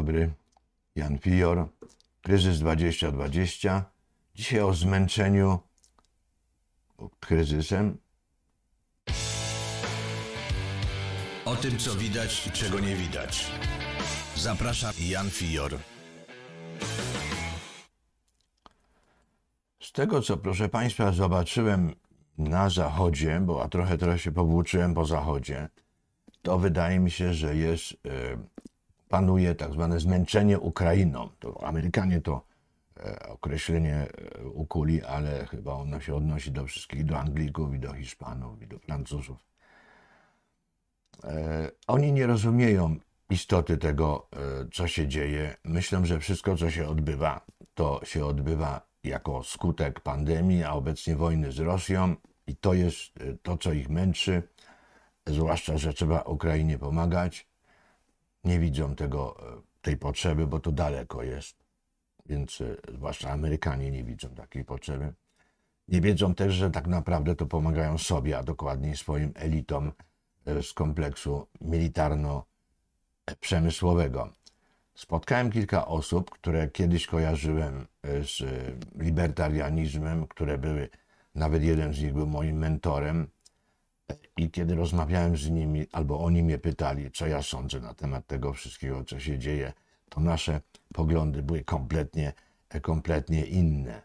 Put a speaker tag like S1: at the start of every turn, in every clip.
S1: dobry. Jan Fior, Kryzys 2020. Dzisiaj o zmęczeniu kryzysem. O tym, co widać i czego nie widać. Zapraszam Jan Fior. Z tego, co proszę Państwa, zobaczyłem na zachodzie, bo a trochę teraz się powłóczyłem po zachodzie, to wydaje mi się, że jest e, panuje tak zwane zmęczenie Ukrainą. To Amerykanie to e, określenie e, ukuli, ale chyba ono się odnosi do wszystkich, do Anglików i do Hiszpanów i do Francuzów. E, oni nie rozumieją istoty tego, co się dzieje. Myślą, że wszystko, co się odbywa, to się odbywa jako skutek pandemii, a obecnie wojny z Rosją, i to jest to, co ich męczy. Zwłaszcza, że trzeba Ukrainie pomagać nie widzą tego, e, tej potrzeby, bo to daleko jest, więc e, zwłaszcza Amerykanie nie widzą takiej potrzeby. Nie wiedzą też, że tak naprawdę to pomagają sobie, a dokładniej swoim elitom e, z kompleksu militarno-przemysłowego. Spotkałem kilka osób, które kiedyś kojarzyłem z libertarianizmem, które były, nawet jeden z nich był moim mentorem, i kiedy rozmawiałem z nimi, albo oni mnie pytali, co ja sądzę na temat tego wszystkiego, co się dzieje, to nasze poglądy były kompletnie, e, kompletnie inne.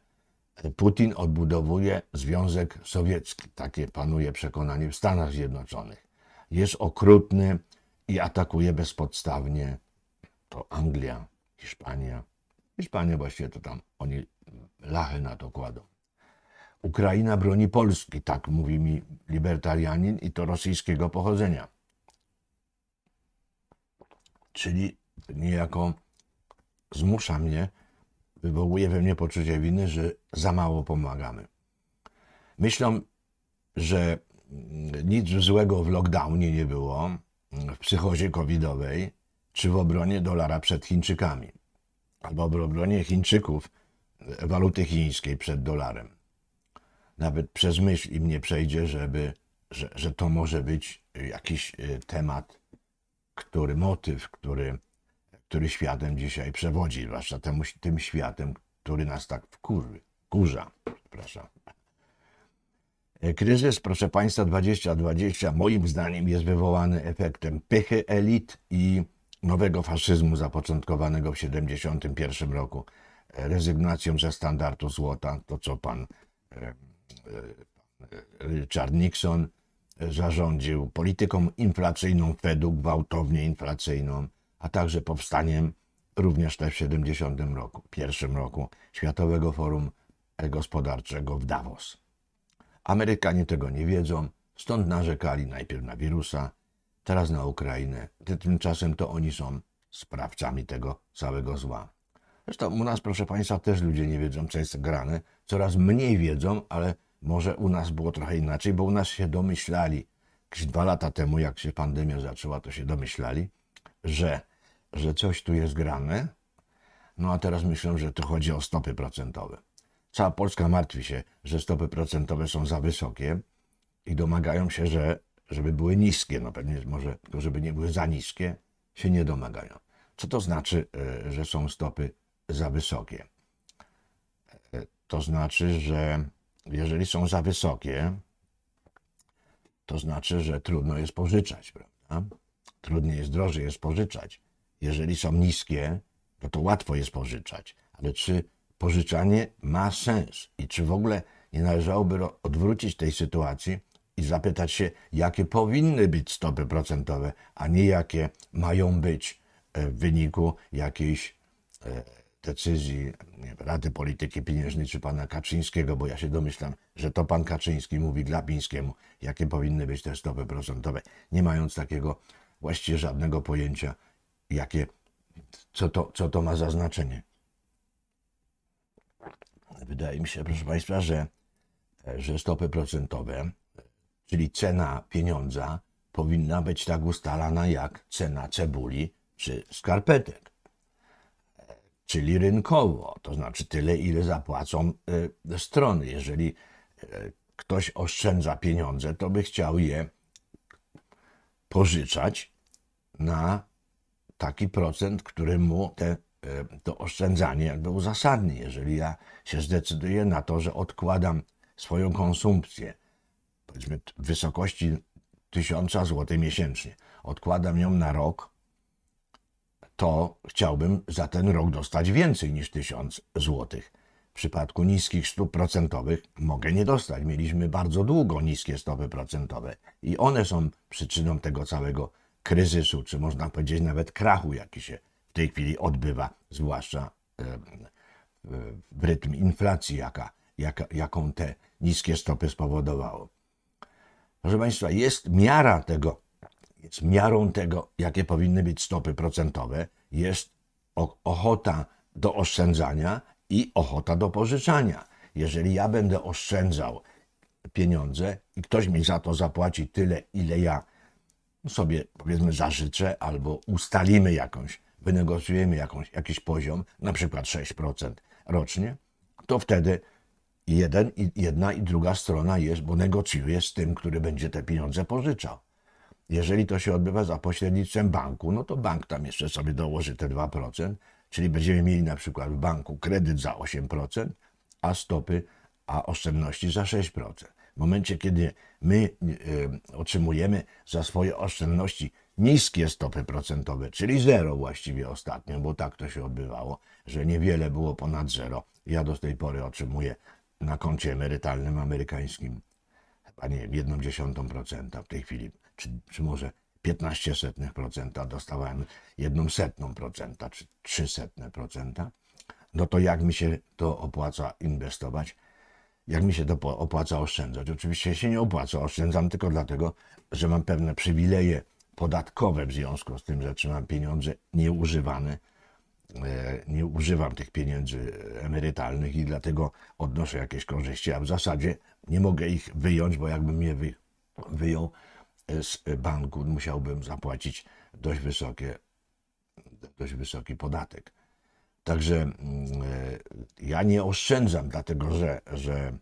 S1: E, Putin odbudowuje Związek Sowiecki. Takie panuje przekonanie w Stanach Zjednoczonych. Jest okrutny i atakuje bezpodstawnie to Anglia, Hiszpania. Hiszpania właściwie to tam oni lachę na to kładą. Ukraina broni Polski, tak mówi mi libertarianin i to rosyjskiego pochodzenia. Czyli niejako zmusza mnie, wywołuje we mnie poczucie winy, że za mało pomagamy. Myślą, że nic złego w lockdownie nie było, w psychozie covidowej, czy w obronie dolara przed Chińczykami, albo w obronie Chińczyków waluty chińskiej przed dolarem nawet przez myśl im nie przejdzie, żeby, że, że to może być y, jakiś y, temat, który motyw, który, który światem dzisiaj przewodzi, zwłaszcza temu, tym światem, który nas tak wkurzy, kurza. Przepraszam. E, kryzys, proszę Państwa, 2020 moim zdaniem jest wywołany efektem pychy elit i nowego faszyzmu zapoczątkowanego w 1971 roku, e, rezygnacją ze standardu złota, to co pan e, E, e, Richard Nixon e, zarządził polityką inflacyjną Fedu, gwałtownie inflacyjną, a także powstaniem również w 70 roku, pierwszym roku Światowego Forum Gospodarczego w Davos. Amerykanie tego nie wiedzą, stąd narzekali najpierw na wirusa, teraz na Ukrainę. Tymczasem to oni są sprawcami tego całego zła. Zresztą u nas, proszę Państwa, też ludzie nie wiedzą, co jest grane. Coraz mniej wiedzą, ale może u nas było trochę inaczej, bo u nas się domyślali, jakieś dwa lata temu, jak się pandemia zaczęła, to się domyślali, że, że coś tu jest grane. No a teraz myślę, że to chodzi o stopy procentowe. Cała Polska martwi się, że stopy procentowe są za wysokie i domagają się, że, żeby były niskie. No pewnie może, tylko żeby nie były za niskie, się nie domagają. Co to znaczy, e, że są stopy za wysokie? E, to znaczy, że jeżeli są za wysokie, to znaczy, że trudno jest pożyczać, prawda? Trudniej jest, drożej jest pożyczać. Jeżeli są niskie, no to łatwo jest pożyczać. Ale czy pożyczanie ma sens i czy w ogóle nie należałoby odwrócić tej sytuacji i zapytać się, jakie powinny być stopy procentowe, a nie jakie mają być e, w wyniku jakiejś e, decyzji Rady Polityki Pieniężnej czy pana Kaczyńskiego, bo ja się domyślam, że to pan Kaczyński mówi Glapińskiemu, jakie powinny być te stopy procentowe, nie mając takiego właściwie żadnego pojęcia, jakie, co, to, co to ma za znaczenie. Wydaje mi się, proszę Państwa, że, że stopy procentowe, czyli cena pieniądza, powinna być tak ustalana jak cena cebuli czy skarpetek czyli rynkowo, to znaczy tyle, ile zapłacą e, strony. Jeżeli e, ktoś oszczędza pieniądze, to by chciał je pożyczać na taki procent, który mu te, e, to oszczędzanie jakby uzasadni. Jeżeli ja się zdecyduję na to, że odkładam swoją konsumpcję, powiedzmy w wysokości 1000 zł miesięcznie, odkładam ją na rok, to chciałbym za ten rok dostać więcej niż 1000 zł. W przypadku niskich stóp procentowych mogę nie dostać. Mieliśmy bardzo długo niskie stopy procentowe i one są przyczyną tego całego kryzysu, czy można powiedzieć nawet krachu, jaki się w tej chwili odbywa, zwłaszcza w rytm inflacji, jaka, jaka, jaką te niskie stopy spowodowało. Proszę Państwa, jest miara tego miarą tego, jakie powinny być stopy procentowe, jest ochota do oszczędzania i ochota do pożyczania. Jeżeli ja będę oszczędzał pieniądze i ktoś mi za to zapłaci tyle, ile ja sobie powiedzmy zażyczę albo ustalimy jakąś, wynegocjujemy jakąś, jakiś poziom, na przykład 6% rocznie, to wtedy jeden, jedna i druga strona jest, bo negocjuje z tym, który będzie te pieniądze pożyczał. Jeżeli to się odbywa za pośrednictwem banku, no to bank tam jeszcze sobie dołoży te 2%, czyli będziemy mieli na przykład w banku kredyt za 8%, a stopy, a oszczędności za 6%. W momencie, kiedy my y, otrzymujemy za swoje oszczędności niskie stopy procentowe, czyli zero właściwie ostatnio, bo tak to się odbywało, że niewiele było ponad zero. Ja do tej pory otrzymuję na koncie emerytalnym amerykańskim chyba nie wiem, procenta w tej chwili czy, czy może 15 setnych procenta, dostawałem jedną setną procenta, czy 3 setne procenta, no to jak mi się to opłaca inwestować, jak mi się to opłaca oszczędzać. Oczywiście się nie opłaca, oszczędzam tylko dlatego, że mam pewne przywileje podatkowe w związku z tym, że trzymam pieniądze nieużywane, e, nie używam tych pieniędzy emerytalnych i dlatego odnoszę jakieś korzyści, a w zasadzie nie mogę ich wyjąć, bo jakbym je wyjął, z banku musiałbym zapłacić dość, wysokie, dość wysoki podatek. Także mm, e, ja nie oszczędzam, dlatego że, że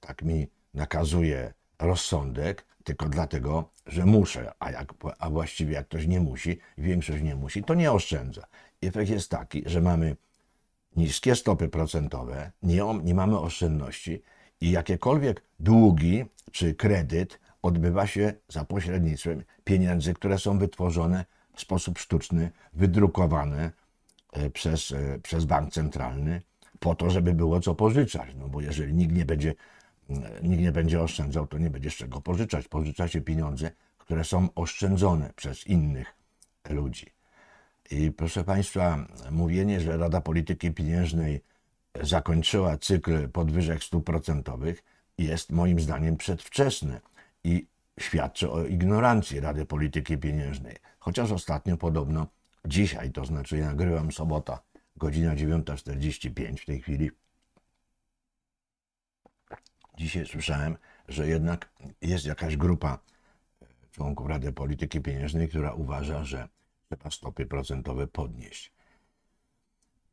S1: tak mi nakazuje rozsądek, tylko dlatego, że muszę, a, jak, a właściwie jak ktoś nie musi, większość nie musi, to nie oszczędza. Efekt jest taki, że mamy niskie stopy procentowe, nie, nie mamy oszczędności i jakiekolwiek długi czy kredyt odbywa się za pośrednictwem pieniędzy, które są wytworzone w sposób sztuczny, wydrukowane e, przez, e, przez bank centralny po to, żeby było co pożyczać. No bo jeżeli nikt nie będzie, mm, nikt nie będzie oszczędzał, to nie będzie z czego pożyczać. Pożycza się pieniądze, które są oszczędzone przez innych ludzi. I proszę Państwa, mówienie, że Rada Polityki Pieniężnej zakończyła cykl podwyżek stóp procentowych jest moim zdaniem przedwczesne i świadczy o ignorancji Rady Polityki Pieniężnej. Chociaż ostatnio podobno dzisiaj, to znaczy nagrywam sobota, godzina 9.45 w tej chwili. Dzisiaj słyszałem, że jednak jest jakaś grupa e, członków Rady Polityki Pieniężnej, która uważa, że trzeba stopy procentowe podnieść.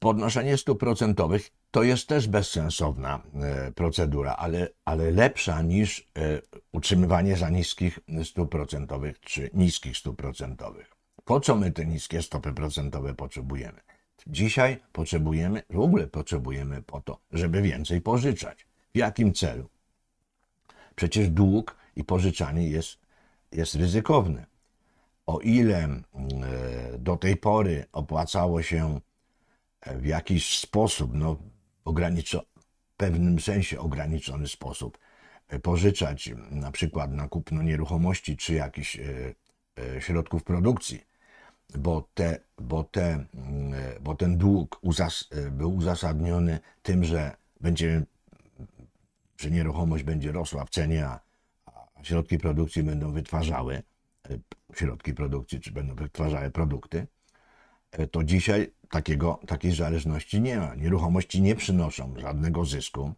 S1: Podnoszenie stóp procentowych to jest też bezsensowna e, procedura, ale, ale lepsza niż e, utrzymywanie za niskich stóp procentowych czy niskich stóp procentowych. Po co my te niskie stopy procentowe potrzebujemy? Dzisiaj potrzebujemy, w ogóle potrzebujemy po to, żeby więcej pożyczać. W jakim celu? Przecież dług i pożyczanie jest, jest ryzykowne. O ile mm, e, do tej pory opłacało się w jakiś sposób, no, ograniczo, w pewnym sensie ograniczony sposób, e, pożyczać na przykład na kupno nieruchomości czy jakichś e, e, środków produkcji, bo, te, bo, te, bo ten dług uzas był uzasadniony tym, że, będzie, że nieruchomość będzie rosła w cenie, a środki produkcji będą wytwarzały środki produkcji, czy będą wytwarzały produkty, to dzisiaj takiego, takiej zależności nie ma. Nieruchomości nie przynoszą żadnego zysku,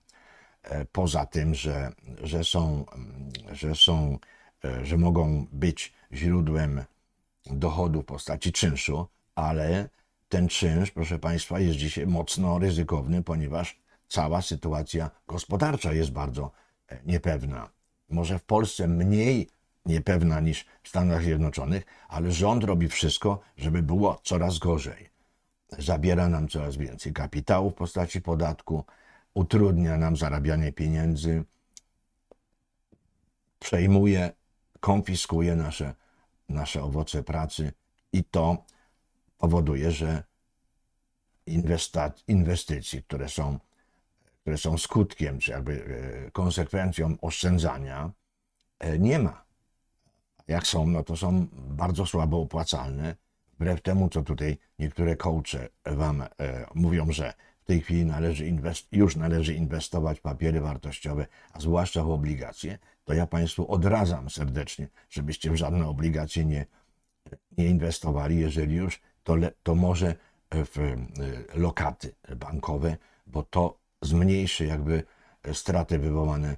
S1: e, poza tym, że, że, są, mm, że, są, e, że mogą być źródłem dochodu w postaci czynszu, ale ten czynsz, proszę Państwa, jest dzisiaj mocno ryzykowny, ponieważ cała sytuacja gospodarcza jest bardzo e, niepewna. Może w Polsce mniej niepewna niż w Stanach Zjednoczonych, ale rząd robi wszystko, żeby było coraz gorzej zabiera nam coraz więcej kapitału w postaci podatku, utrudnia nam zarabianie pieniędzy, przejmuje, konfiskuje nasze, nasze owoce pracy i to powoduje, że inwestycji, które są, które są skutkiem, czy jakby e, konsekwencją oszczędzania, e, nie ma. Jak są, no to są bardzo słabo opłacalne Wbrew temu, co tutaj niektóre coache Wam e, mówią, że w tej chwili należy inwest- już należy inwestować w papiery wartościowe, a zwłaszcza w obligacje, to ja Państwu odradzam serdecznie, żebyście w żadne obligacje nie, nie inwestowali. Jeżeli już, to, le- to może w e, lokaty bankowe, bo to zmniejszy jakby straty wywołane,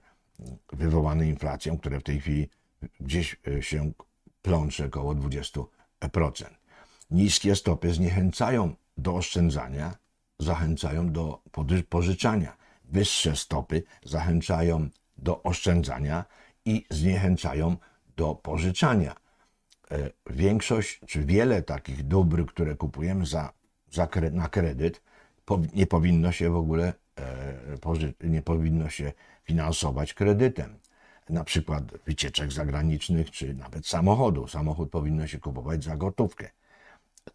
S1: wywołane inflacją, które w tej chwili gdzieś e, się plącze około 20%. Niskie stopy zniechęcają do oszczędzania, zachęcają do pożyczania. Wyższe stopy zachęcają do oszczędzania i zniechęcają do pożyczania. E, większość czy wiele takich dóbr, które kupujemy za, za na kredyt, nie powinno się w ogóle e, nie powinno się finansować kredytem. Na przykład wycieczek zagranicznych, czy nawet samochodu. Samochód powinno się kupować za gotówkę.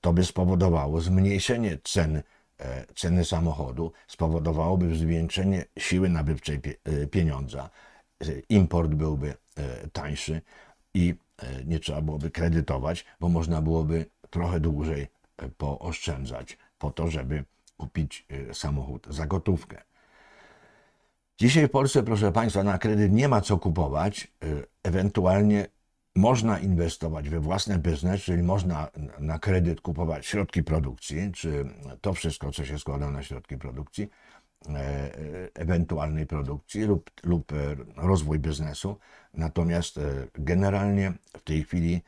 S1: To by spowodowało zmniejszenie cen, e, ceny samochodu, spowodowałoby zwiększenie siły nabywczej e, pieniądza, e, import byłby tańszy i nie trzeba byłoby kredytować, bo można byłoby trochę dłużej pooszczędzać po to, żeby kupić samochód za gotówkę. Dzisiaj w Polsce, proszę Państwa, na kredyt nie ma co kupować, ewentualnie można inwestować we własny biznes, czyli można na kredyt kupować środki produkcji, czy to wszystko, co się składa na środki produkcji, e, e, ewentualnej produkcji lub, lub e, rozwój biznesu. Natomiast generalnie w tej chwili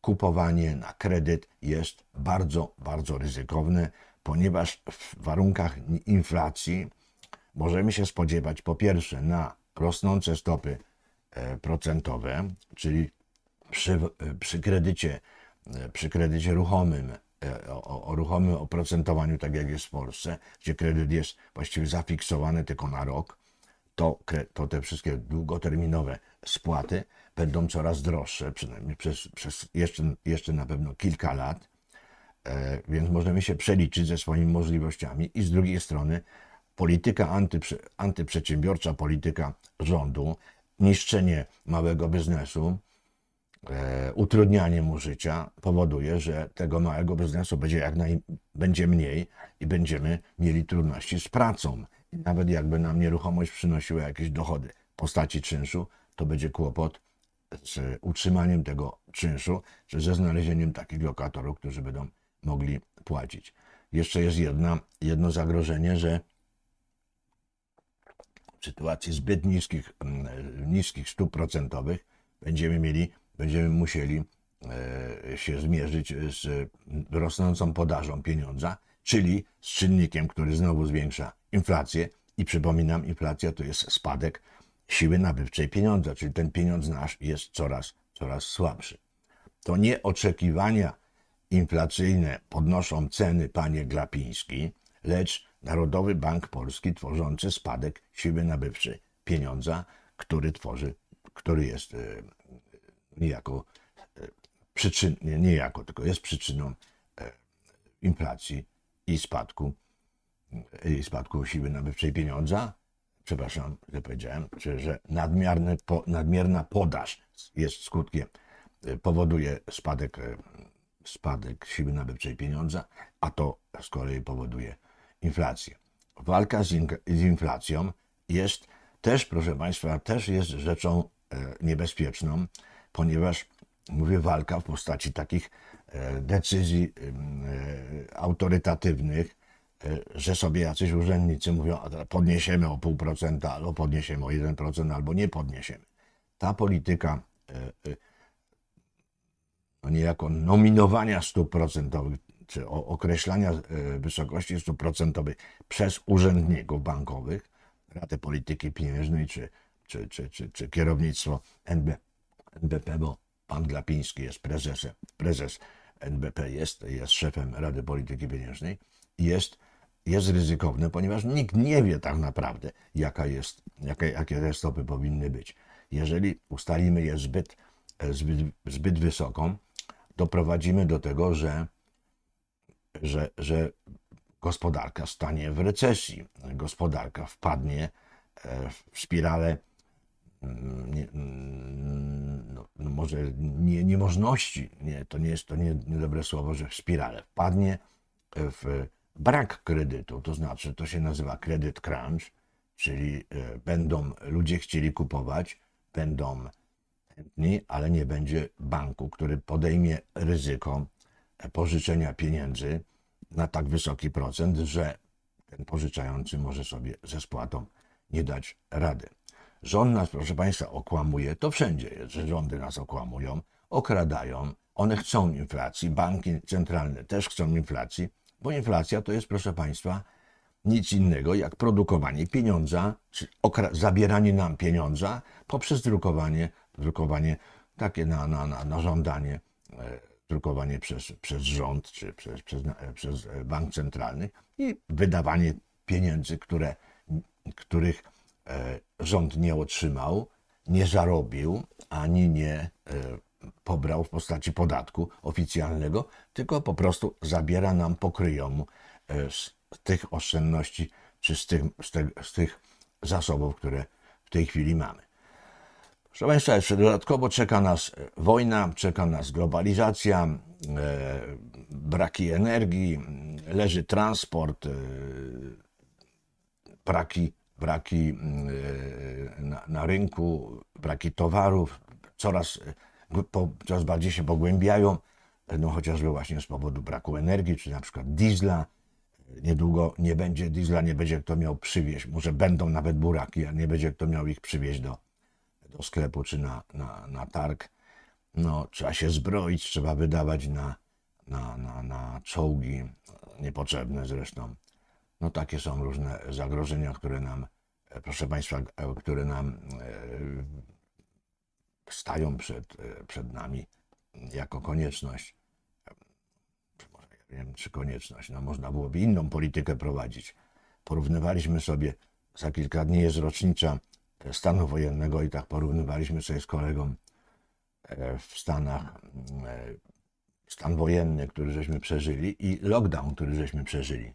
S1: kupowanie na kredyt jest bardzo, bardzo ryzykowne, ponieważ w warunkach inflacji możemy się spodziewać po pierwsze na rosnące stopy procentowe, czyli przy, przy, kredycie, przy kredycie ruchomym, e, o, o ruchomym oprocentowaniu, tak jak jest w Polsce, gdzie kredyt jest właściwie zafiksowany tylko na rok, to, to te wszystkie długoterminowe spłaty będą coraz droższe, przynajmniej przez, przez jeszcze, jeszcze na pewno kilka lat, e, więc możemy się przeliczyć ze swoimi możliwościami i z drugiej strony polityka antyprze, antyprzedsiębiorcza, polityka rządu, niszczenie małego biznesu, E, utrudnianie mu życia powoduje, że tego małego biznesu będzie jak naj, będzie mniej i będziemy mieli trudności z pracą. I nawet jakby nam nieruchomość przynosiła jakieś dochody w postaci czynszu, to będzie kłopot z utrzymaniem tego czynszu, czy ze znalezieniem takich lokatorów, którzy będą mogli płacić. Jeszcze jest jedna, jedno zagrożenie, że w sytuacji zbyt niskich, mm, niskich stóp procentowych będziemy mieli będziemy musieli e, się zmierzyć z rosnącą podażą pieniądza, czyli z czynnikiem, który znowu zwiększa inflację. I przypominam, inflacja to jest spadek siły nabywczej pieniądza, czyli ten pieniądz nasz jest coraz, coraz słabszy. To nie oczekiwania inflacyjne podnoszą ceny, panie Glapiński, lecz Narodowy Bank Polski tworzący spadek siły nabywczej pieniądza, który tworzy, który jest e, niejako e, przyczyn, nie, niejako, tylko jest przyczyną e, inflacji i spadku, e, i spadku siły nabywczej pieniądza. Przepraszam, że powiedziałem, czy, że nadmierny, po, nadmierna podaż jest skutkiem, powoduje spadek, spadek siły nabywczej pieniądza, a to z kolei powoduje inflację. Walka z, in, z inflacją jest też, proszę Państwa, też jest rzeczą niebezpieczną ponieważ mówię, walka w postaci takich e, decyzji e, autorytatywnych, e, że sobie jacyś urzędnicy mówią, podniesiemy o pół procenta, albo podniesiemy o 1%, albo nie podniesiemy. Ta polityka no niejako nominowania stóp procentowych, czy określania wysokości stóp procentowych przez urzędników bankowych, Radę Polityki Pieniężnej, czy, czy, czy, czy, czy kierownictwo NBP. NBP, bo pan Glapiński jest prezesem, prezes NBP jest, jest szefem Rady Polityki Pieniężnej, jest, jest ryzykowne, ponieważ nikt nie wie tak naprawdę, jaka jest, jaka, jakie te stopy powinny być. Jeżeli ustalimy je zbyt, zbyt, zbyt wysoką, doprowadzimy do tego, że, że, że gospodarka stanie w recesji, gospodarka wpadnie e, w spiralę nie, no, no, może nie, niemożności, nie, to nie jest to nie, niedobre słowo, że w spirale wpadnie w brak kredytu, to znaczy to się nazywa kredyt crunch, czyli e, będą ludzie chcieli kupować, będą chętni, ale nie będzie banku, który podejmie ryzyko e, pożyczenia pieniędzy na tak wysoki procent, że ten pożyczający może sobie ze spłatą nie dać rady. Rząd nas, proszę Państwa, okłamuje. To wszędzie jest, że rządy nas okłamują, okradają. One chcą inflacji, banki centralne też chcą inflacji, bo inflacja to jest, proszę Państwa, nic innego jak produkowanie pieniądza, czy zabieranie nam pieniądza poprzez drukowanie, drukowanie takie na, na, na, na żądanie, e, drukowanie przez, przez rząd czy przez, przez, e, przez e, bank centralny i wydawanie pieniędzy, które, których E, rząd nie otrzymał, nie zarobił ani nie e, pobrał w postaci podatku oficjalnego, tylko po prostu zabiera nam pokryjomu e, z tych oszczędności czy z tych, z, te, z tych zasobów, które w tej chwili mamy. Proszę Państwa, jeszcze dodatkowo czeka nas wojna, czeka nas globalizacja, e, braki energii, leży transport, e, braki braki mm, e, na, na rynku, braki towarów coraz, e, coraz bardziej się pogłębiają, no chociażby właśnie z powodu braku energii, czy na przykład diesla. Niedługo nie będzie diesla, nie będzie kto miał przywieźć. Może będą nawet buraki, a nie będzie kto miał ich przywieźć do, do sklepu czy na, na, na targ. No, trzeba się zbroić, trzeba wydawać na, na, na, na czołgi, niepotrzebne zresztą, no takie są różne zagrożenia, które nam, e, proszę Państwa, e, które nam e, stają przed, przed nami jako konieczność. Może nie wiem, czy konieczność. No można byłoby inną politykę prowadzić. Porównywaliśmy sobie, za kilka dni jest rocznica stanu wojennego i tak porównywaliśmy sobie z kolegą w Stanach mm, stan wojenny, który żeśmy przeżyli i lockdown, który żeśmy przeżyli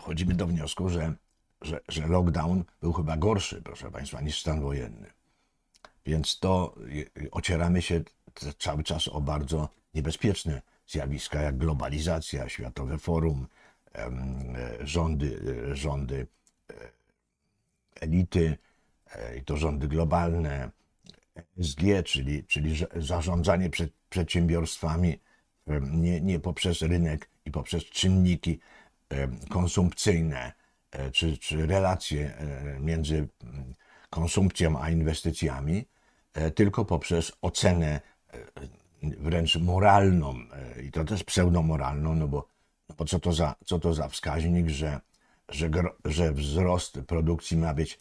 S1: dochodzimy do wniosku, że, że, że lockdown był chyba gorszy, proszę Państwa, niż stan wojenny. Więc to ocieramy się cały czas o bardzo niebezpieczne zjawiska jak globalizacja, światowe forum, e, rządy, e, rządy e, elity i to rządy globalne, SG, czyli, czyli zarządzanie przed, przedsiębiorstwami nie, nie poprzez rynek i poprzez czynniki E, konsumpcyjne e, czy, czy relacje e, między konsumpcją a inwestycjami, tylko poprzez ocenę wręcz moralną i to też pseudomoralną, no bo, no bo co, to za, co to za wskaźnik, że, że, że wzrost produkcji ma być,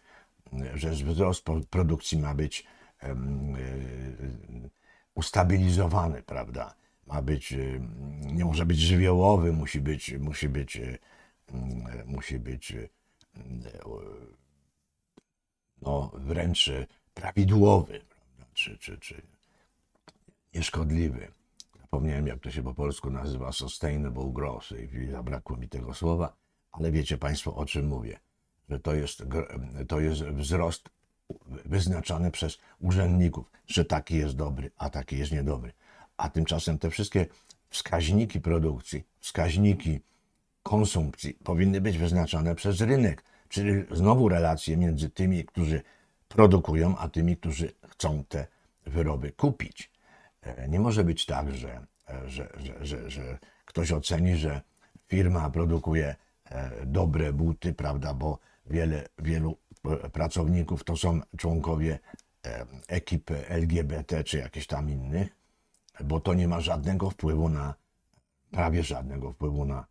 S1: że wzrost produkcji ma być um, ustabilizowany, prawda? ma być, y, nie może być żywiołowy, musi być, musi być, y, mm, musi być y, no, wręcz prawidłowy, czy, czy, czy nieszkodliwy. Zapomniałem, jak to się po polsku nazywa sustainable growth i zabrakło mi tego słowa, ale wiecie Państwo, o czym mówię. Że to jest, to jest wzrost wyznaczany przez urzędników, że taki jest dobry, a taki jest niedobry a tymczasem te wszystkie wskaźniki produkcji, wskaźniki konsumpcji powinny być wyznaczane przez rynek, czyli znowu relacje między tymi, którzy produkują, a tymi, którzy chcą te wyroby kupić. E, nie może być tak, że, e, że, że, że, że ktoś oceni, że firma produkuje e, dobre buty, prawda, bo wiele, wielu pracowników to są członkowie ekipy LGBT czy jakichś tam innych, bo to nie ma żadnego wpływu na, prawie żadnego wpływu na,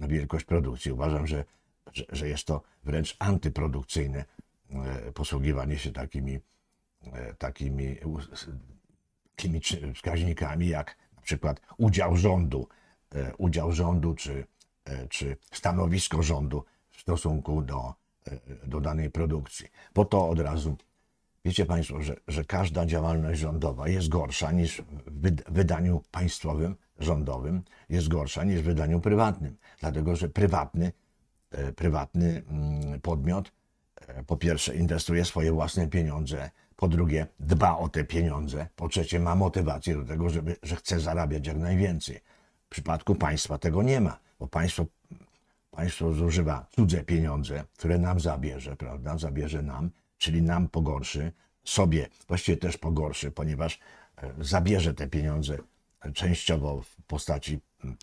S1: na wielkość produkcji. Uważam, że, że, że jest to wręcz antyprodukcyjne e, posługiwanie się takimi, e, takimi, takimi wskaźnikami jak na przykład udział rządu, e, udział rządu czy, czy stanowisko rządu w stosunku do, do danej produkcji. Po to od razu Wiecie Państwo, że, że każda działalność rządowa jest gorsza niż w wydaniu państwowym, rządowym, jest gorsza niż w wydaniu prywatnym. Dlatego, że prywatny, e, prywatny mm, podmiot e, po pierwsze inwestuje swoje własne pieniądze, po drugie dba o te pieniądze, po trzecie ma motywację do tego, żeby, że chce zarabiać jak najwięcej. W przypadku państwa tego nie ma, bo państwo, państwo zużywa cudze pieniądze, które nam zabierze, prawda, zabierze nam czyli nam pogorszy, sobie właściwie też pogorszy, ponieważ e, zabierze te pieniądze e, częściowo w postaci mm,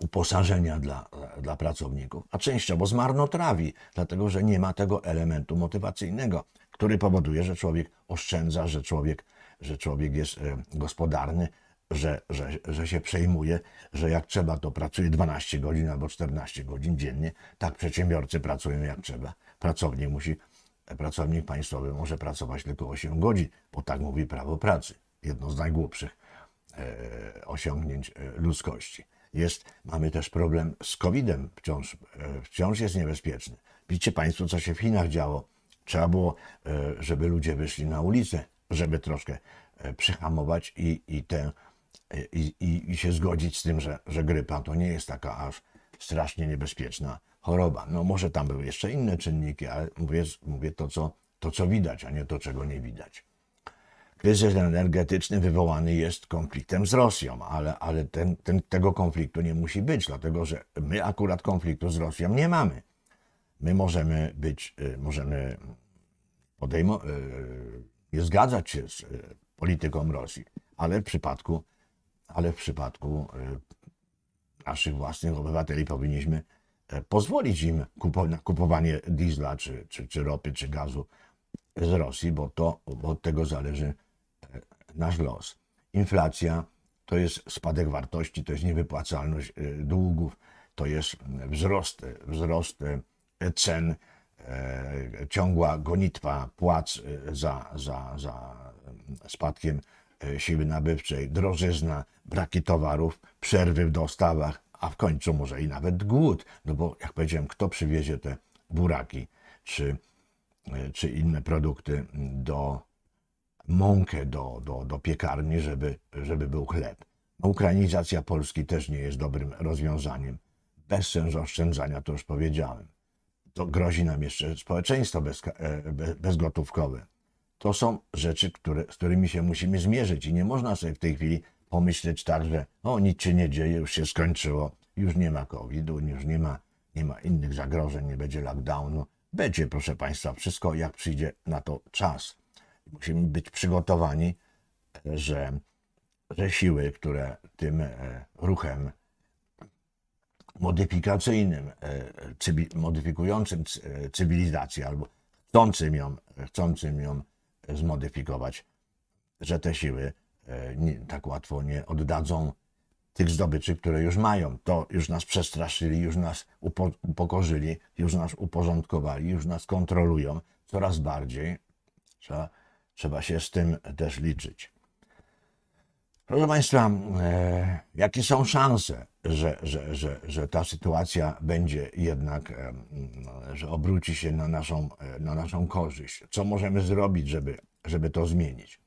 S1: uposażenia dla, e, dla pracowników, a częściowo zmarnotrawi, dlatego że nie ma tego elementu motywacyjnego, który powoduje, że człowiek oszczędza, że człowiek, że człowiek jest gospodarny, że, że, że się przejmuje, że jak trzeba, to pracuje 12 godzin albo 14 godzin dziennie. Tak przedsiębiorcy pracują jak trzeba. Pracownik musi Pracownik państwowy może pracować tylko 8 godzin, bo tak mówi prawo pracy. Jedno z najgłupszych e, osiągnięć e, ludzkości. Jest, mamy też problem z COVID-em, wciąż, e, wciąż jest niebezpieczny. Widzicie Państwo, co się w Chinach działo. Trzeba było, żeby ludzie wyszli na ulicę, żeby troszkę przyhamować i, i, ten i, i, i się zgodzić z tym, że, że grypa to nie jest taka aż strasznie niebezpieczna choroba. No może tam były jeszcze inne czynniki, ale mówię, mówię to, co, to, co widać, a nie to, czego nie widać. Kryzys energetyczny wywołany jest konfliktem z Rosją, ale, ale ten, ten, tego konfliktu nie musi być, dlatego że my akurat konfliktu z Rosją nie mamy. My możemy być, y, możemy podejmo- y, nie zgadzać się z y, polityką Rosji, ale w przypadku, ale w przypadku naszych własnych obywateli powinniśmy e, pozwolić im na kupowanie diesla, czy, czy, czy ropy, czy gazu z Rosji, bo, to, bo od tego zależy e, nasz los. Inflacja to jest spadek wartości, to jest niewypłacalność e, długów, to jest wzrost, wzrost cen, ciągła gonitwa płac za, za, za spadkiem E, siły nabywczej, drożyzna, braki towarów, przerwy w dostawach, a w końcu może i nawet głód. No bo jak powiedziałem, kto przywiezie te buraki czy, e, czy inne produkty do mąkę, do, do, do piekarni, żeby, żeby był chleb. No, ukrainizacja Polski też nie jest dobrym rozwiązaniem. Bez sensu oszczędzania, to już powiedziałem. To grozi nam jeszcze społeczeństwo bez, e, bezgotówkowe. To są rzeczy, które, z którymi się musimy zmierzyć i nie można sobie w tej chwili pomyśleć tak, że o, nic się nie dzieje, już się skończyło, już nie ma COVID-u, już nie ma, nie ma innych zagrożeń, nie będzie lockdownu. Będzie, proszę Państwa, wszystko jak przyjdzie na to czas. Musimy być przygotowani, że, że siły, które tym e, ruchem modyfikacyjnym, e, cybi modyfikującym e, cywilizację albo chcącym ją, chcącym ją zmodyfikować, że te siły e, tak łatwo nie oddadzą tych zdobyczy, które już mają. To już nas przestraszyli, już nas upo upokorzyli, już nas uporządkowali, już nas kontrolują coraz bardziej. Trzeba, trzeba się z tym też liczyć. Proszę Państwa, e, jakie są szanse, że, że, że, że ta sytuacja będzie jednak, e, że obróci się na naszą, e, na naszą korzyść? Co możemy zrobić, żeby, żeby to zmienić?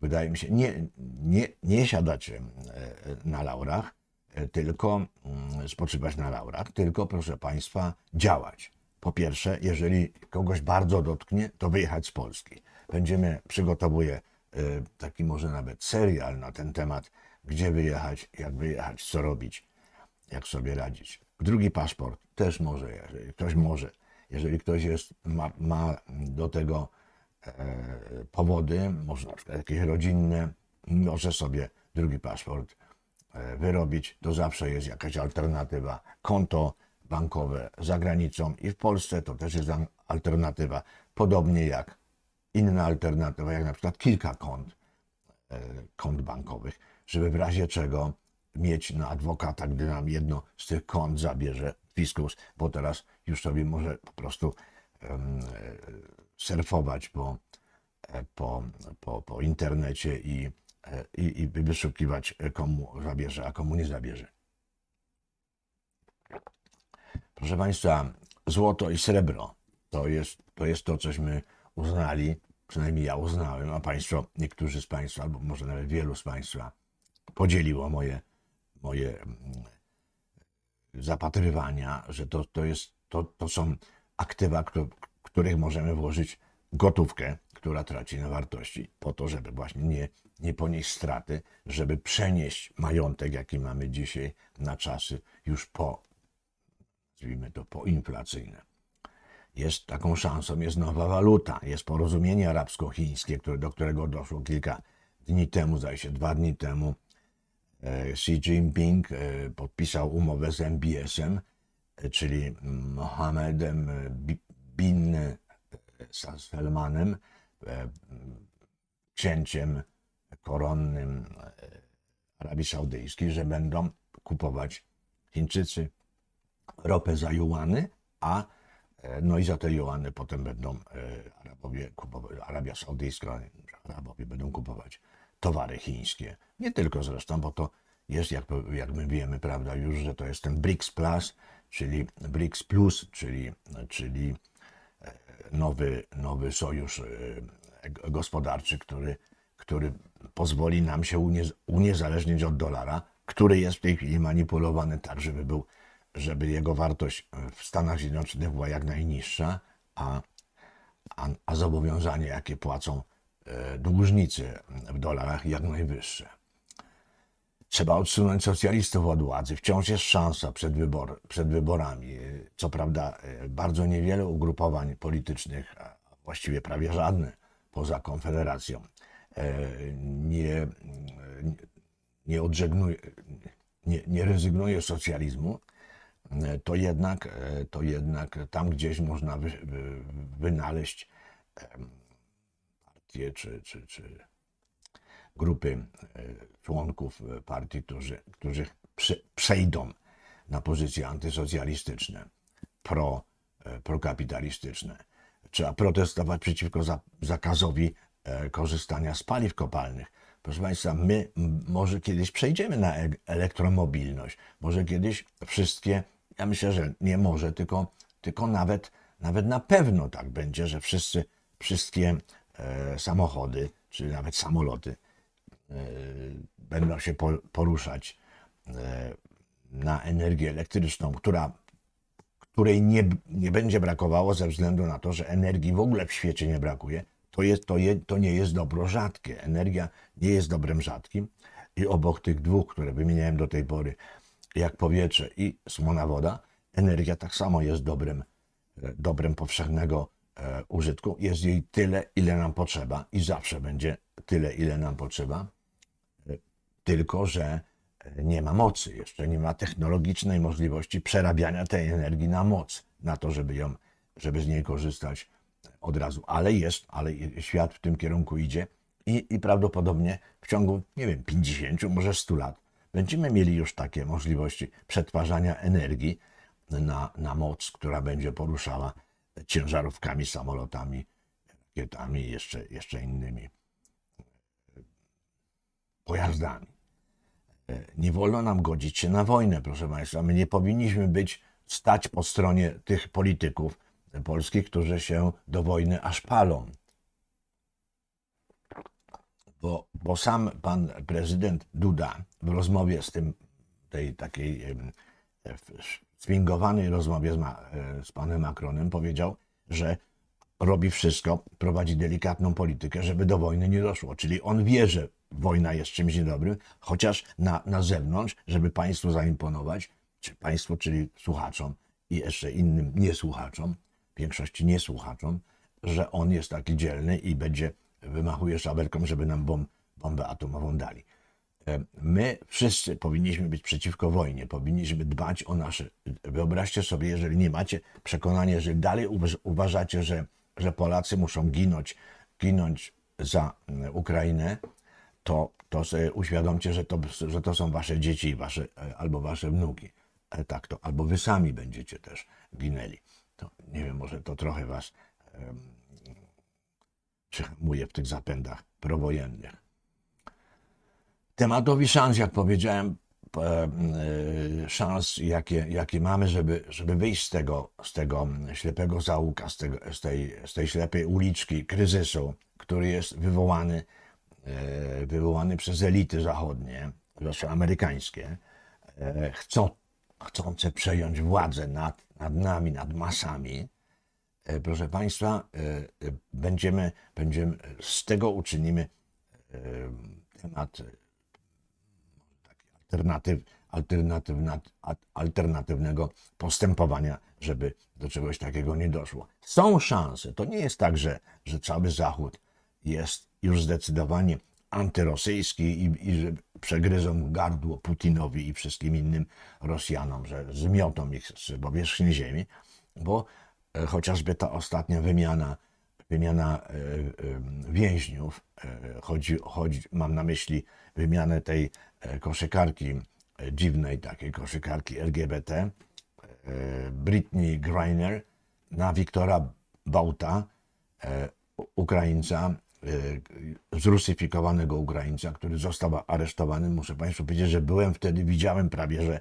S1: Wydaje mi się, nie, nie, nie siadać na laurach, tylko spoczywać na laurach, tylko proszę Państwa, działać. Po pierwsze, jeżeli kogoś bardzo dotknie, to wyjechać z Polski. Będziemy, przygotowuję Y, taki może nawet serial na ten temat, gdzie wyjechać, jak wyjechać, co robić, jak sobie radzić. Drugi paszport też może, jeżeli ktoś może, jeżeli ktoś jest, ma, ma do tego e, powody, może na przykład jakieś rodzinne, może sobie drugi paszport e, wyrobić, to zawsze jest jakaś alternatywa. Konto bankowe za granicą i w Polsce to też jest alternatywa, podobnie jak inna alternatywa, jak na przykład kilka kont, e, kont bankowych, żeby w razie czego mieć na adwokata, gdy nam jedno z tych kont zabierze fiskus, bo teraz już sobie może po prostu um, surfować po, e, po, po, po internecie i, i, i wyszukiwać komu zabierze, a komu nie zabierze. Proszę Państwa, złoto i srebro to jest to, jest to cośmy uznali, przynajmniej ja uznałem, a Państwo, niektórzy z Państwa, albo może nawet wielu z Państwa, podzieliło moje, moje mm, zapatrywania, że to, to, jest, to, to są aktywa, kto, których możemy włożyć gotówkę, która traci na wartości, po to, żeby właśnie nie, nie ponieść straty, żeby przenieść majątek, jaki mamy dzisiaj, na czasy już po, nazwijmy to, poinflacyjne. Jest taką szansą, jest nowa waluta, jest porozumienie arabsko-chińskie, które, do którego doszło kilka dni temu, zdaje dwa dni temu. E, Xi Jinping e, podpisał umowę z MBS-em, e, czyli mm, Mohamedem bin Salmanem, księciem koronnym Arabii Saudyjskiej, że będą kupować Chińczycy ropę za juany, a no i za te joanny potem będą e, Arabowie kupować, Arabia Saudyjska, Arabowie będą kupować towary chińskie. Nie tylko zresztą, bo to jest, jak, jak my wiemy, prawda, już, że to jest ten BRICS Plus, czyli BRICS Plus, czyli, czyli e, nowy, nowy sojusz e, gospodarczy, który, który pozwoli nam się uniezależnić od dolara, który jest w tej chwili manipulowany tak, żeby był żeby jego wartość e, w Stanach Zjednoczonych była jak najniższa, a, a, a zobowiązanie, jakie płacą e, dłużnicy w dolarach, jak najwyższe. Trzeba odsunąć socjalistów od władzy. Wciąż jest szansa przed, wybor, przed wyborami. E, co prawda, bardzo niewiele ugrupowań politycznych, właściwie prawie żadne, poza Konfederacją, nie, nie, nie, nie rezygnuje z socjalizmu, E, to jednak, e, to jednak tam gdzieś można wy, wy, wynaleźć partie czy, czy, czy grupy e, członków partii, którzy, którzy przejdą na pozycje antysocjalistyczne, pro, prokapitalistyczne. Trzeba protestować przeciwko za, zakazowi korzystania z paliw kopalnych. Proszę Państwa, my może kiedyś przejdziemy na elektromobilność, może kiedyś wszystkie ja myślę, że nie może, tylko, tylko nawet, nawet na pewno tak będzie, że wszyscy, wszystkie e, samochody, czy nawet samoloty e, będą się po, poruszać e, na energię elektryczną, która, której nie, nie będzie brakowało ze względu na to, że energii w ogóle w świecie nie brakuje. To, jest, to, je, to nie jest dobro rzadkie. Energia nie jest dobrem rzadkim. I obok tych dwóch, które wymieniałem do tej pory, jak powietrze i słona woda, energia tak samo jest dobrym, e, dobrym powszechnego e, użytku. Jest jej tyle, ile nam potrzeba i zawsze będzie tyle, ile nam potrzeba. E, tylko, że nie ma mocy, jeszcze nie ma technologicznej możliwości przerabiania tej energii na moc, na to, żeby ją, żeby z niej korzystać od razu. Ale jest, ale świat w tym kierunku idzie i, i prawdopodobnie w ciągu, nie wiem, 50, może 100 lat będziemy mieli już takie możliwości przetwarzania energii na, na moc, która będzie poruszała ciężarówkami, samolotami, rakietami, jeszcze, jeszcze innymi e, pojazdami. E, nie wolno nam godzić się na wojnę, proszę Państwa. My nie powinniśmy być, stać po stronie tych polityków polskich, którzy się do wojny aż palą bo, bo sam pan prezydent Duda w rozmowie z tym, tej takiej swingowanej rozmowie z, ma, e, z panem Macronem powiedział, że robi wszystko, prowadzi delikatną politykę, żeby do wojny nie doszło. Czyli on wie, że wojna jest czymś niedobrym, chociaż na, na zewnątrz, żeby państwu zaimponować, czy państwu, czyli słuchaczom i jeszcze innym niesłuchaczom, większości niesłuchaczom, że on jest taki dzielny i będzie wymachuje szabelką, żeby nam bombę atomową dali. E, my wszyscy powinniśmy być przeciwko wojnie, powinniśmy dbać o nasze. Wyobraźcie sobie, jeżeli nie macie przekonania, że dalej uważacie, że, że Polacy muszą ginąć, ginąć za mm, Ukrainę, to, to sobie uświadomcie, że to, że to są wasze dzieci wasze, e, albo wasze wnuki. E, tak to, albo wy sami będziecie też ginęli. To, nie wiem, może to trochę was mówię w tych zapędach prowojennych. Tematowi szans, jak powiedziałem, e, e, szans, jakie, jakie mamy, żeby, żeby wyjść z tego, z tego ślepego załuka, z, tego, z, tej, z tej ślepej uliczki kryzysu, który jest wywołany, e, wywołany przez elity zachodnie, zwłaszcza amerykańskie, chcą, chcące przejąć władzę nad, nad nami, nad masami E, proszę Państwa, e, e, będziemy, będziemy z tego uczynimy temat alternatyw, alternatywna, alternatywnego postępowania, żeby do czegoś takiego nie doszło. Są szanse. To nie jest tak, że, że cały Zachód jest już zdecydowanie antyrosyjski i, i że przegryzą gardło Putinowi i wszystkim innym Rosjanom, że zmiotą ich z powierzchni ziemi, bo E, chociażby ta ostatnia wymiana, wymiana e, e, więźniów, chodzi, chodzi, mam na myśli wymianę tej koszykarki, dziwnej takiej koszykarki LGBT, Britney Griner na Wiktora Bauta, Ukraińca, zrusyfikowanego Ukraińca, który został aresztowany. Muszę Państwu powiedzieć, że byłem wtedy, widziałem prawie, że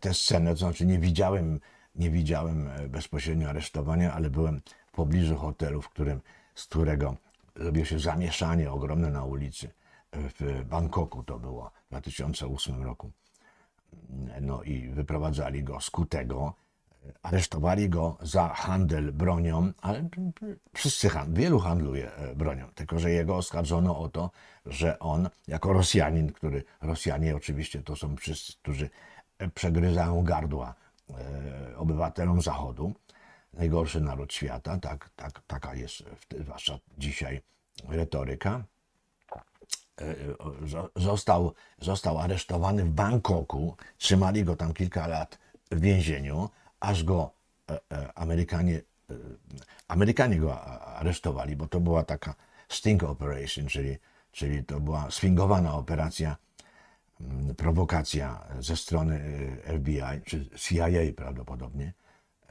S1: tę scenę, to znaczy nie widziałem nie widziałem e, bezpośrednio aresztowania, ale byłem w pobliżu hotelu, w którym, z którego zrobiło się zamieszanie ogromne na ulicy. E, w Bangkoku to było w 2008 roku. E, no i wyprowadzali go skutego. Aresztowali go za handel bronią, ale wszyscy, handl, wielu handluje bronią, tylko że jego oskarżono o to, że on, jako Rosjanin, który, Rosjanie oczywiście to są wszyscy, którzy przegryzają gardła E, obywatelom Zachodu. Najgorszy naród świata, tak, tak, taka jest wasza dzisiaj retoryka. E, e, został, został aresztowany w Bangkoku, trzymali go tam kilka lat w więzieniu, aż go Amerykanie, Amerykanie go aresztowali, bo to była taka sting operation, czyli, czyli to była sfingowana operacja Mm, prowokacja ze strony y, FBI czy CIA prawdopodobnie,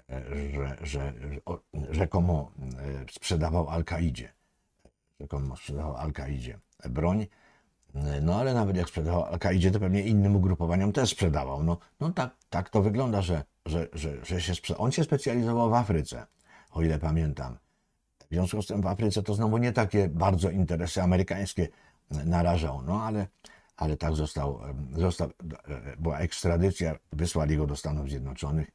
S1: e, że, że rzekomo e, sprzedawał Al-Kaidzie. Rzekomo sprzedawał Al-Kaidzie broń. E, no ale nawet jak sprzedawał Al-Kaidzie, to pewnie innym ugrupowaniom też sprzedawał. No, no tak, tak to wygląda, że, że, że, że się sprze... on się specjalizował w Afryce, o ile pamiętam. W związku z tym w Afryce to znowu nie takie bardzo interesy amerykańskie narażał, no ale ale tak został, został, e, e, była ekstradycja, wysłali go do Stanów Zjednoczonych,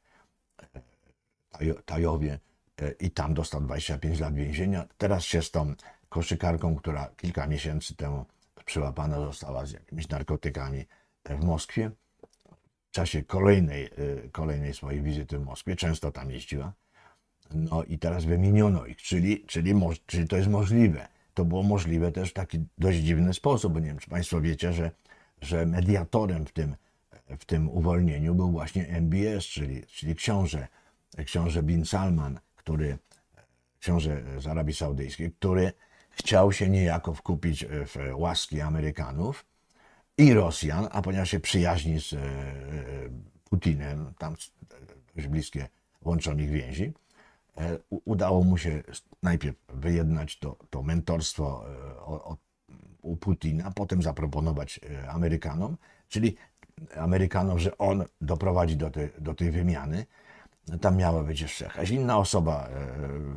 S1: e, Tajowie i tam dostał 25 lat więzienia. Teraz się z tą koszykarką, która kilka miesięcy temu przyłapana została z jakimiś narkotykami w Moskwie, w czasie kolejnej, kolejnej swojej wizyty w Moskwie, często tam jeździła, no i teraz wymieniono ich, czyli, czyli, czyli to jest możliwe to było możliwe też w taki dość dziwny sposób. Nie wiem, czy Państwo wiecie, że, że mediatorem w tym, w tym uwolnieniu był właśnie MBS, czyli, czyli książę, książę Bin Salman, który, książę z Arabii Saudyjskiej, który chciał się niejako wkupić w łaski Amerykanów i Rosjan, a ponieważ się przyjaźni z e, e, Putinem, tam e, dość bliskie łączonych więzi, E, udało mu się najpierw wyjednać to, to mentorstwo e, od, u Putina, potem zaproponować e, Amerykanom, czyli Amerykanom, że on doprowadzi do, te, do tej wymiany. No, tam miała być jeszcze jakaś inna osoba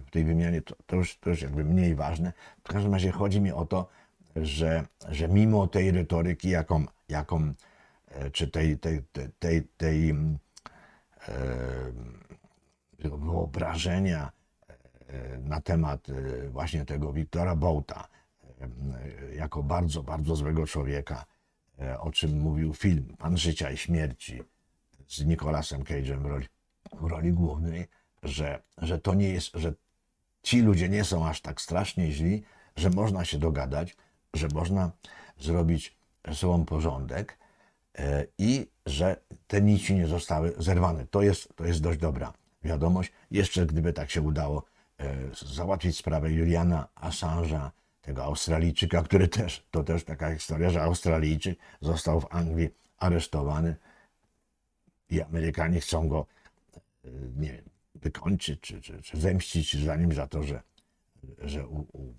S1: w tej wymianie, to, to, już, to już jakby mniej ważne. W każdym razie chodzi mi o to, że, że mimo tej retoryki, jaką, jaką czy tej, tej, tej, tej, tej mm, e, wyobrażenia e, na temat e, właśnie tego Wiktora Bołta e, jako bardzo, bardzo złego człowieka, o czym mówił film Pan Życia i Śmierci z Nicolasem Cage'em w roli, w roli głównej, że, że to nie jest, że ci ludzie nie są aż tak strasznie źli, że można się dogadać, że można zrobić ze sobą porządek i że te nici nie zostały zerwane. To jest, to jest dość dobra wiadomość. Jeszcze gdyby tak się udało e, załatwić sprawę Juliana Assange'a, tego Australijczyka, który też, to też taka historia, że Australijczyk został w Anglii aresztowany i Amerykanie chcą go, e, nie wiem, wykończyć czy, czy, czy zemścić za nim za to, że, że u, u,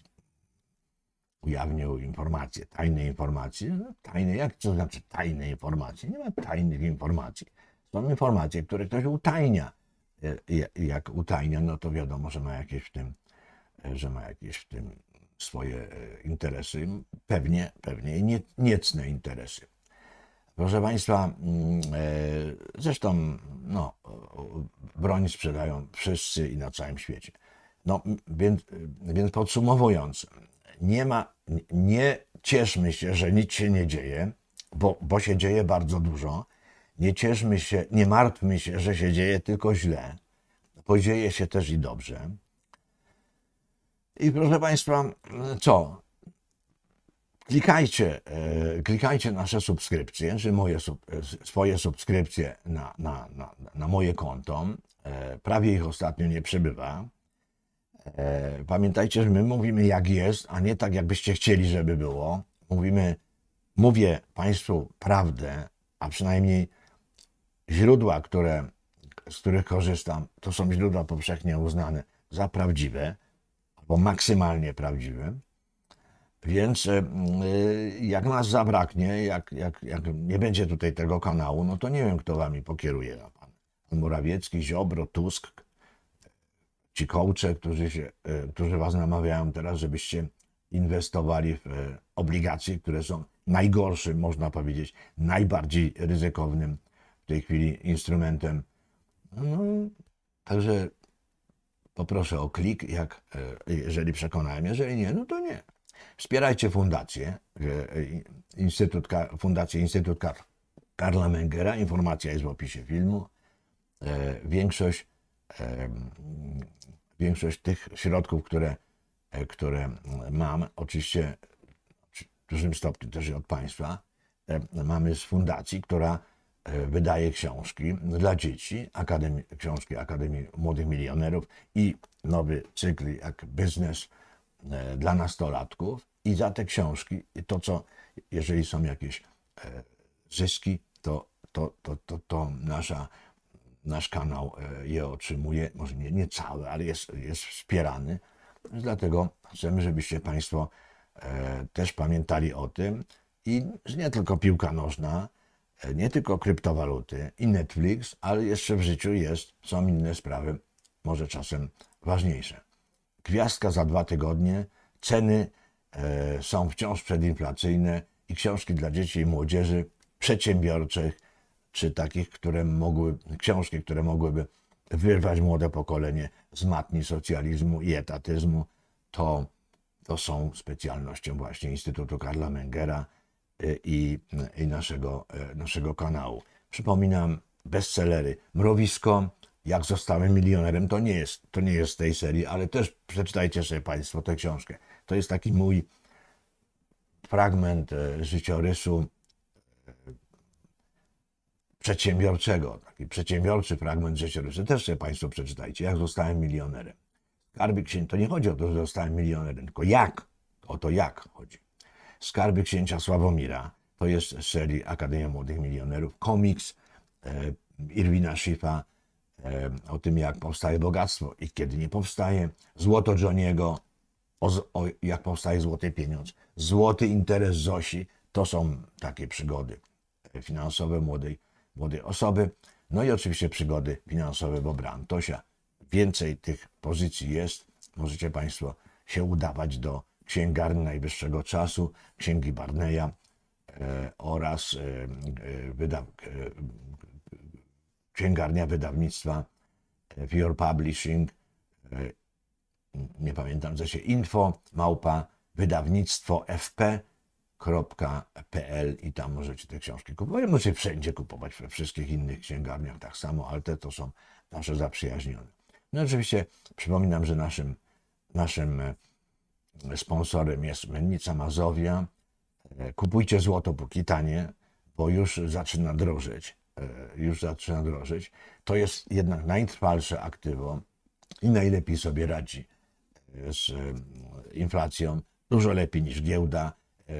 S1: ujawnił informacje, tajne informacje. No, tajne, jak to znaczy tajne informacje? Nie ma tajnych informacji. Są informacje, które ktoś utajnia E, jak utajnia, no to wiadomo, że ma jakieś w tym, e, że ma jakieś w tym swoje e, interesy, pewnie, pewnie nie, niecne interesy. Proszę Państwa, zresztą no, broń sprzedają wszyscy i na całym świecie. No, więc, więc podsumowując, nie ma, nie cieszmy się, że nic się nie dzieje, bo, bo się dzieje bardzo dużo nie cieszmy się, nie martwmy się, że się dzieje tylko źle. Podzieje się też i dobrze. I proszę Państwa, co? Klikajcie, e, klikajcie nasze subskrypcje, czy znaczy moje swoje subskrypcje na, na, na, na moje konto. E, prawie ich ostatnio nie przebywa. E, pamiętajcie, że my mówimy jak jest, a nie tak jakbyście chcieli, żeby było. Mówimy, mówię Państwu prawdę, a przynajmniej źródła, które, z których korzystam, to są źródła powszechnie uznane za prawdziwe albo maksymalnie prawdziwe. Więc e, y, jak nas zabraknie, jak, jak, jak nie będzie tutaj tego kanału, no to nie wiem, kto wami pokieruje. Pan Morawiecki, Ziobro, Tusk, ci kołcze, którzy, się, e, którzy was namawiają teraz, żebyście inwestowali w e, obligacje, które są najgorszym, można powiedzieć, najbardziej ryzykownym w tej chwili instrumentem. No, także poproszę o klik, jak, e, jeżeli przekonałem, jeżeli nie, no to nie. Wspierajcie fundację, e, Instytut, Fundację Instytut Karla Mengera, informacja jest w opisie filmu. E, większość, większość tych środków, które, które mam, oczywiście w dużym stopniu też od państwa, mamy z fundacji, która wydaje książki dla dzieci, akademi książki Akademii Młodych Milionerów i nowy cykl jak biznes e, dla nastolatków. I za te książki, to co, jeżeli są jakieś e, zyski, to, to, to, to, to nasza, nasz kanał e, je otrzymuje. Może nie, nie cały, ale jest, jest wspierany. dlatego chcemy, żebyście Państwo też pamiętali o tym. I nie tylko piłka nożna, nie tylko kryptowaluty i Netflix, ale jeszcze w życiu jest, są inne sprawy, może czasem ważniejsze. Gwiazdka za dwa tygodnie, ceny e, są wciąż przedinflacyjne i książki dla dzieci i młodzieży przedsiębiorczych, czy takich, które mogły, książki, które mogłyby wyrwać młode pokolenie z matni socjalizmu i etatyzmu, to, to są specjalnością właśnie Instytutu Karla Mengera Y, i, i naszego, y, naszego kanału. Przypominam, bestsellery Mrowisko, jak zostałem milionerem, to nie jest, to nie jest tej serii, ale też przeczytajcie sobie Państwo tę książkę. To jest taki mój fragment y, życiorysu przedsiębiorczego, taki przedsiębiorczy fragment życiorysu. Też sobie Państwo przeczytajcie, jak zostałem milionerem. Skarbik się, to nie chodzi o to, że zostałem milionerem, tylko jak, o to jak chodzi. Skarby księcia Sławomira, to jest serii Akademia Młodych Milionerów, komiks e, Irwina Schiffa e, o tym, jak powstaje bogactwo i kiedy nie powstaje, Złoto Johniego, o, o, jak powstaje złoty pieniądz, Złoty interes Zosi, to są takie przygody e, finansowe młodej, młodej osoby. No i oczywiście przygody finansowe Bobra Antosia. Więcej tych pozycji jest. Możecie Państwo się udawać do Księgarni Najwyższego Czasu, Księgi Barneya e, oraz e, e wyda, e, Księgarnia Wydawnictwa e, Fior Publishing, e, nie pamiętam co się, info, małpa, wydawnictwo FP, .pl i tam możecie te książki kupować. Możecie wszędzie kupować, we wszystkich innych księgarniach tak samo, ale te to są nasze zaprzyjaźnione. No oczywiście przypominam, że naszym, naszym Sponsorem jest Mennica Mazowia. E, kupujcie złoto póki tanie, bo już zaczyna drożeć. E, już zaczyna drożeć. To jest jednak najtrwalsze aktywo i najlepiej sobie radzi e, z inflacją. Dużo lepiej niż giełda,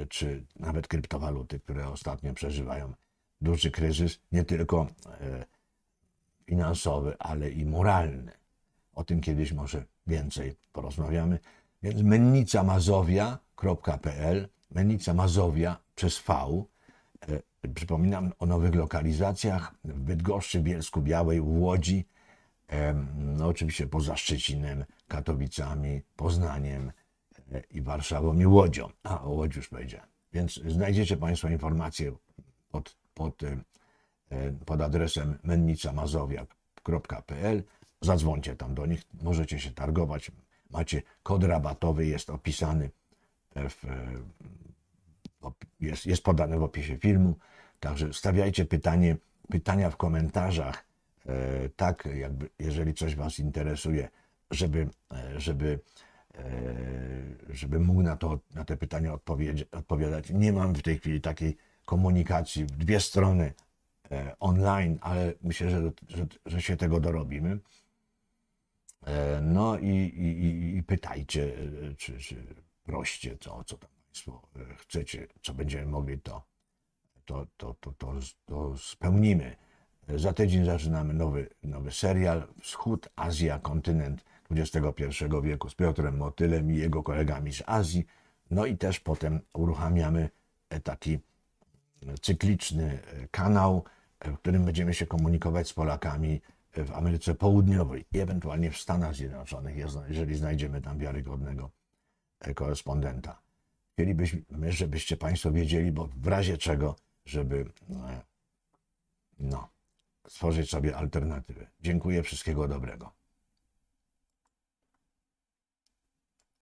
S1: czy nawet kryptowaluty, które ostatnio przeżywają duży kryzys, nie tylko finansowy, ale i moralny. O tym kiedyś może więcej porozmawiamy. Więc mennicamazowia.pl, mennicamazowia przez V. E, przypominam o nowych lokalizacjach w Bydgoszczy, Bielsku Białej, w Łodzi, e, no oczywiście poza Szczecinem, Katowicami, Poznaniem e, i Warszawą i Łodzią. A, o Łodzi już powiedziałem. Więc znajdziecie Państwo informacje pod, pod, pod adresem mennicamazowia.pl. Zadzwońcie tam do nich, możecie się targować, macie kod rabatowy, jest opisany, w, e, jest, jest podany w opisie filmu. Także stawiajcie pytanie, pytania w komentarzach, e, tak jakby, jeżeli coś Was interesuje, żeby, e, żeby, żeby mógł na, to, na te pytania odpowiadać. Nie mam w tej chwili takiej komunikacji w dwie strony online, ale myślę, że, że, że się tego dorobimy. E, no i, i, i pytajcie, e, czy, czy proście, co, co tam Państwo e, chcecie, co będziemy mogli, to, to, to, to, to, to spełnimy. Za tydzień zaczynamy nowy, nowy serial Wschód, Azja, kontynent XXI wieku z Piotrem Motylem i jego kolegami z Azji. No i też potem uruchamiamy taki cykliczny kanał, w którym będziemy się komunikować z Polakami w Ameryce Południowej i ewentualnie w Stanach Zjednoczonych, jeżeli znajdziemy tam wiarygodnego e, korespondenta. Chcielibyśmy, żebyście Państwo wiedzieli, bo w razie czego, żeby e, no, stworzyć sobie alternatywę. Dziękuję, wszystkiego dobrego.